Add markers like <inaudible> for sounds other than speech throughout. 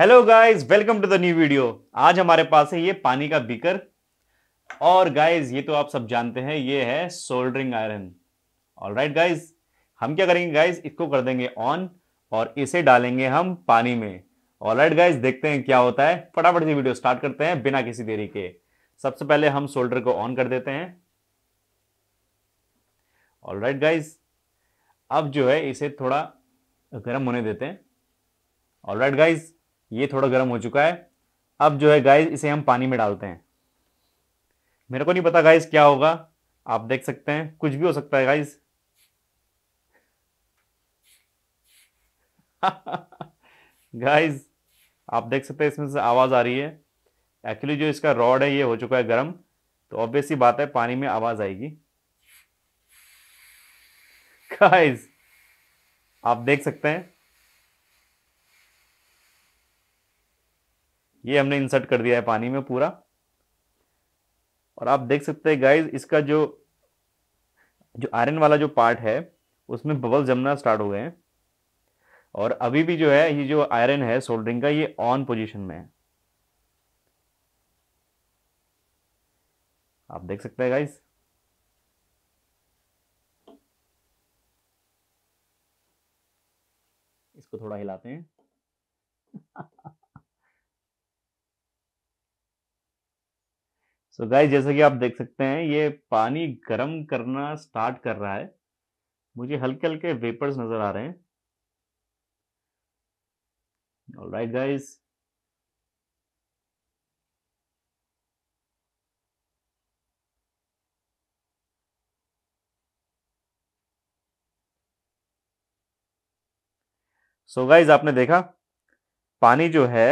hello guys welcome to the new video आज हमारे पास है ये पानी का बीकर और गाइस ये तो आप सब जानते हैं ये है सोल्डरिंग आयरन ऑलराइट गाइस हम क्या करेंगे गाइस इसको कर देंगे ऑन और इसे डालेंगे हम पानी में ऑलराइट गाइस देखते हैं क्या होता है फटाफट से वीडियो स्टार्ट करते हैं बिना किसी देरी के सबसे पहले हम सोल्डर को ऑन कर देते हैं ऑल राइट गाइज अब जो है इसे थोड़ा गर्म होने देते हैं ऑल राइट गाइज ये थोड़ा गर्म हो चुका है अब जो है गाइस इसे हम पानी में डालते हैं मेरे को नहीं पता गाइस क्या होगा आप देख सकते हैं कुछ भी हो सकता है गाइस गाइस <laughs> आप देख सकते हैं इसमें से आवाज़ आ रही है एक्चुअली जो इसका रॉड है ये हो चुका है गर्म तो ऑब्वियसली बात है पानी में आवाज़ आएगी गाइस <laughs> आप देख सकते हैं ये हमने इंसर्ट कर दिया है पानी में पूरा और आप देख सकते हैं गाइज इसका जो जो आयरन वाला जो पार्ट है उसमें बबल जमना स्टार्ट हो गए हैं और अभी भी जो है ये जो आयरन है सोल्डरिंग का ये ऑन पोजीशन में है आप देख सकते हैं गाइस इसको थोड़ा हिलाते हैं <laughs> सो so गाइस जैसा कि आप देख सकते हैं ये पानी गर्म करना स्टार्ट कर रहा है मुझे हल्के हल्के वेपर्स नज़र आ रहे हैं all right guys so guys आपने देखा पानी जो है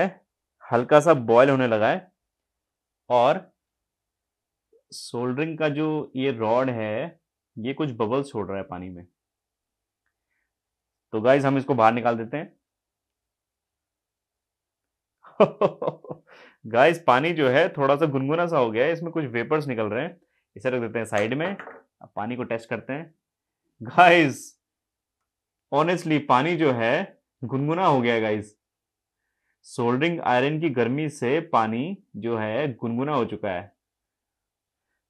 हल्का सा बॉयल होने लगा है और सोल्डरिंग का जो ये रॉड है ये कुछ बबल छोड़ रहा है पानी में तो गाइज हम इसको बाहर निकाल देते हैं गाइज <laughs> पानी जो है थोड़ा सा गुनगुना सा हो गया है इसमें कुछ वेपर्स निकल रहे हैं इसे रख देते हैं साइड में अब पानी को टेस्ट करते हैं गाइज ऑनेस्टली पानी जो है गुनगुना हो गया गाइज सोल्डरिंग आयरन की गर्मी से पानी जो है गुनगुना हो चुका है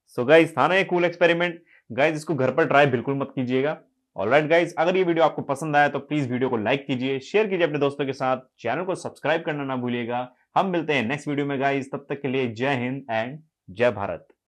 सो गाइज था ना ये कूल एक्सपेरिमेंट गाइज इसको घर पर ट्राई बिल्कुल मत कीजिएगा ऑल राइट गाइज अगर ये वीडियो आपको पसंद आया तो प्लीज वीडियो को लाइक कीजिए शेयर कीजिए अपने दोस्तों के साथ चैनल को सब्सक्राइब करना ना भूलिएगा हम मिलते हैं नेक्स्ट वीडियो में गाइज तब तक के लिए जय हिंद एंड जय भारत